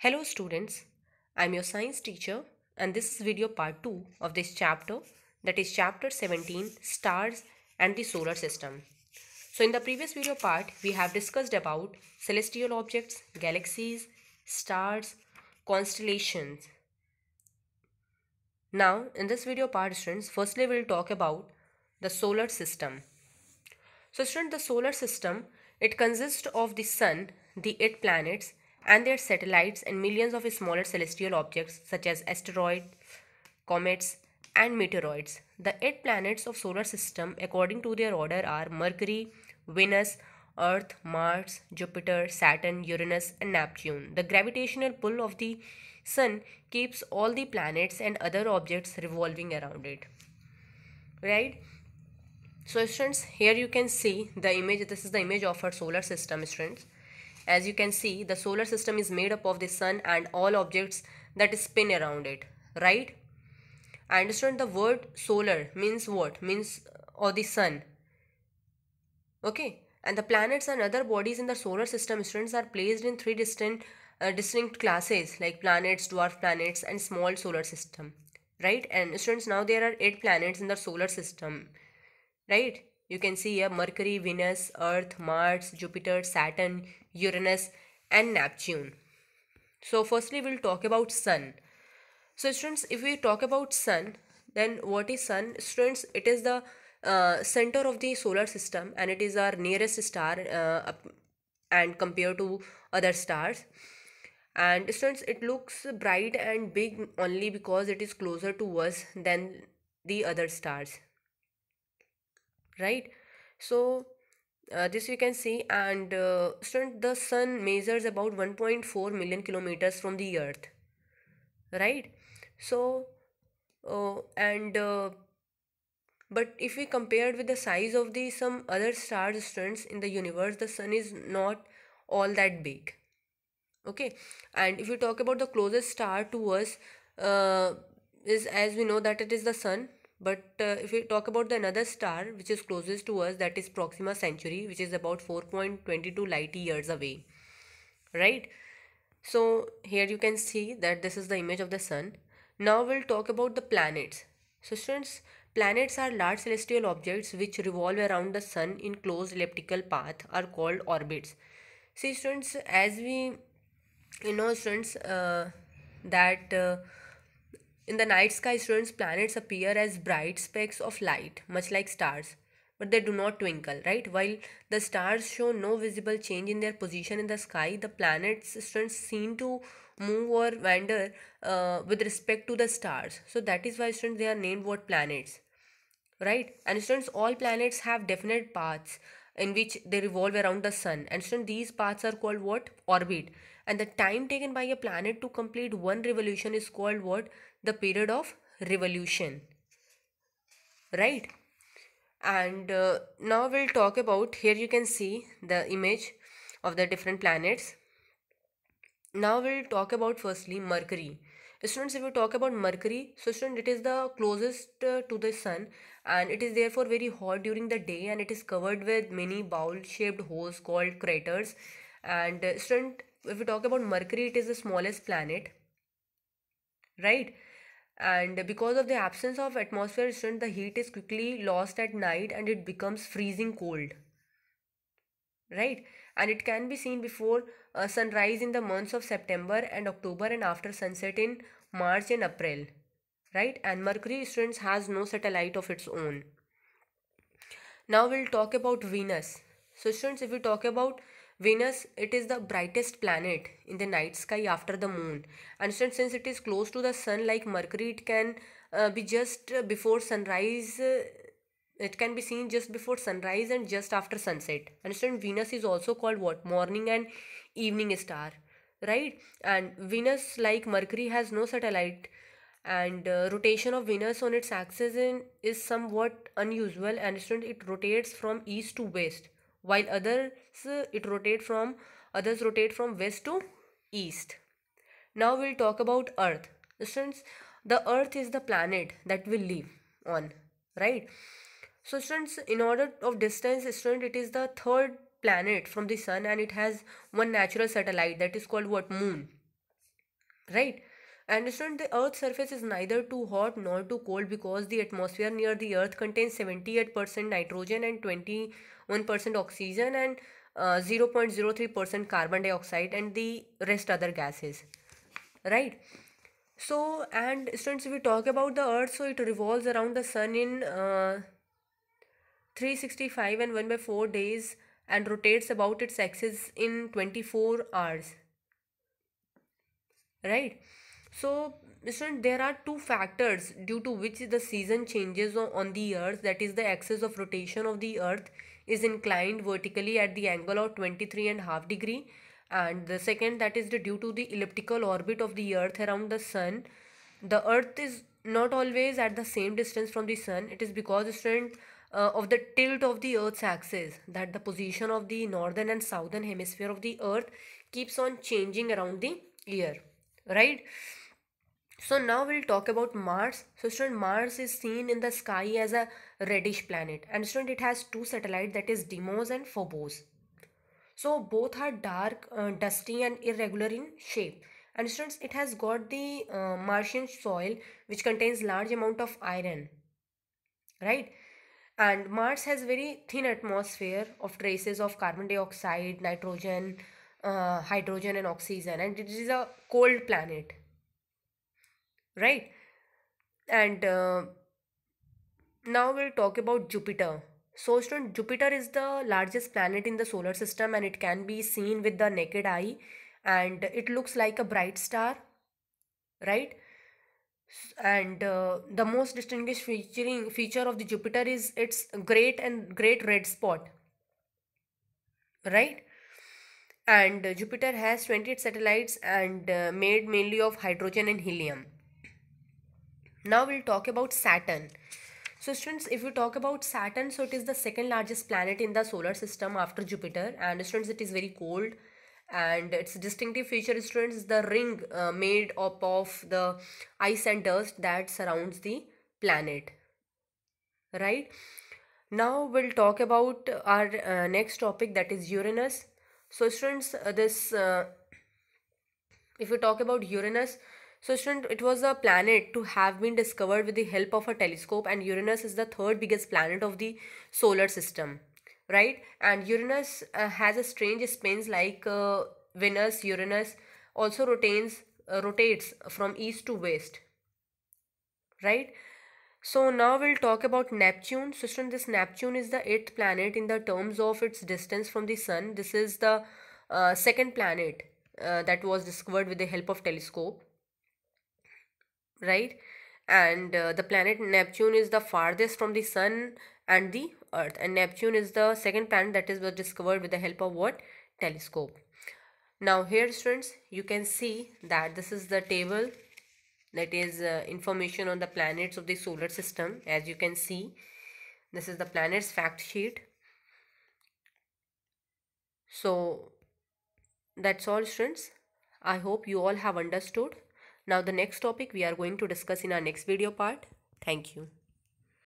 Hello students, I am your science teacher and this is video part 2 of this chapter that is chapter 17 stars and the solar system. So in the previous video part we have discussed about celestial objects, galaxies, stars, constellations. Now in this video part students firstly we will talk about the solar system. So students the solar system it consists of the sun, the eight planets and their satellites and millions of smaller celestial objects such as asteroids, comets, and meteoroids. The eight planets of solar system according to their order are Mercury, Venus, Earth, Mars, Jupiter, Saturn, Uranus, and Neptune. The gravitational pull of the sun keeps all the planets and other objects revolving around it. Right? So students, here you can see the image. This is the image of our solar system, students. As you can see, the solar system is made up of the sun and all objects that spin around it, right? I Understand the word solar means what? Means uh, or the sun. Okay, and the planets and other bodies in the solar system students are placed in three uh, distinct classes like planets, dwarf planets, and small solar system, right? And students, now there are eight planets in the solar system, right? you can see here Mercury, Venus, Earth, Mars, Jupiter, Saturn, Uranus and Neptune. So firstly we'll talk about Sun. So students if we talk about Sun then what is Sun? Students it is the uh, center of the solar system and it is our nearest star uh, and compared to other stars and students it looks bright and big only because it is closer to us than the other stars right so uh, this you can see and uh, student the sun measures about 1.4 million kilometers from the earth right so uh, and uh, but if we compared with the size of the some other stars students in the universe the sun is not all that big okay and if we talk about the closest star to us uh, is as we know that it is the sun but uh, if we talk about the another star which is closest to us, that is Proxima Centauri, which is about 4.22 light years away, right? So here you can see that this is the image of the sun. Now we'll talk about the planets. So students, planets are large celestial objects which revolve around the sun in closed elliptical path are called orbits. See students, as we you know students uh, that uh, in the night sky, students, planets appear as bright specks of light, much like stars, but they do not twinkle, right? While the stars show no visible change in their position in the sky, the planets, students, seem to move or wander uh, with respect to the stars. So that is why, students, they are named what planets, right? And students, all planets have definite paths in which they revolve around the sun and so these paths are called what orbit and the time taken by a planet to complete one revolution is called what the period of revolution right and uh, now we'll talk about here you can see the image of the different planets now we'll talk about firstly mercury Students, if you talk about Mercury, so student, it is the closest uh, to the sun and it is therefore very hot during the day and it is covered with many bowl-shaped holes called craters. And uh, student, if you talk about Mercury, it is the smallest planet, right? and because of the absence of atmosphere student the heat is quickly lost at night and it becomes freezing cold right and it can be seen before uh, sunrise in the months of September and October and after sunset in March and April right and Mercury students has no satellite of its own now we'll talk about Venus so students if we talk about Venus, it is the brightest planet in the night sky after the moon. And since it is close to the sun like Mercury, it can uh, be just uh, before sunrise uh, it can be seen just before sunrise and just after sunset understand venus is also called what morning and evening star right and venus like mercury has no satellite and uh, rotation of venus on its axis in, is somewhat unusual understand it rotates from east to west while others uh, it rotate from others rotate from west to east now we'll talk about earth Since the earth is the planet that we live on right so students, in order of distance, student, it is the third planet from the sun and it has one natural satellite that is called what? Moon. Right? And student, the earth's surface is neither too hot nor too cold because the atmosphere near the earth contains 78% nitrogen and 21% oxygen and 0.03% uh, carbon dioxide and the rest other gases. Right? So, and students, if we talk about the earth, so it revolves around the sun in... Uh, 365 and 1 by 4 days and rotates about its axis in 24 hours right so student there are two factors due to which the season changes on the earth that is the axis of rotation of the earth is inclined vertically at the angle of 23 and half degree and the second that is the, due to the elliptical orbit of the earth around the sun the earth is not always at the same distance from the sun it is because student uh, of the tilt of the Earth's axis, that the position of the northern and southern hemisphere of the Earth keeps on changing around the year, right? So now we'll talk about Mars. So student, Mars is seen in the sky as a reddish planet, and student, it has two satellites that is Deimos and Phobos. So both are dark, uh, dusty, and irregular in shape. And students, it has got the uh, Martian soil which contains large amount of iron, right? and mars has very thin atmosphere of traces of carbon dioxide nitrogen uh, hydrogen and oxygen and it is a cold planet right and uh, now we'll talk about jupiter so student jupiter is the largest planet in the solar system and it can be seen with the naked eye and it looks like a bright star right and uh, the most distinguished featuring feature of the jupiter is its great and great red spot right and uh, jupiter has 28 satellites and uh, made mainly of hydrogen and helium now we'll talk about saturn so students if you talk about saturn so it is the second largest planet in the solar system after jupiter and students it is very cold and its distinctive feature students is the ring uh, made up of the ice and dust that surrounds the planet right now we'll talk about our uh, next topic that is uranus so students uh, this uh, if we talk about uranus so student it was a planet to have been discovered with the help of a telescope and uranus is the third biggest planet of the solar system right and uranus uh, has a strange spins like uh, venus uranus also rotates uh, rotates from east to west right so now we'll talk about neptune so this neptune is the eighth planet in the terms of its distance from the sun this is the uh, second planet uh, that was discovered with the help of telescope right and uh, the planet neptune is the farthest from the sun and the Earth. And Neptune is the second planet that is was discovered with the help of what? Telescope. Now here students, you can see that this is the table that is uh, information on the planets of the solar system. As you can see, this is the planets fact sheet. So that's all students. I hope you all have understood. Now the next topic we are going to discuss in our next video part. Thank you.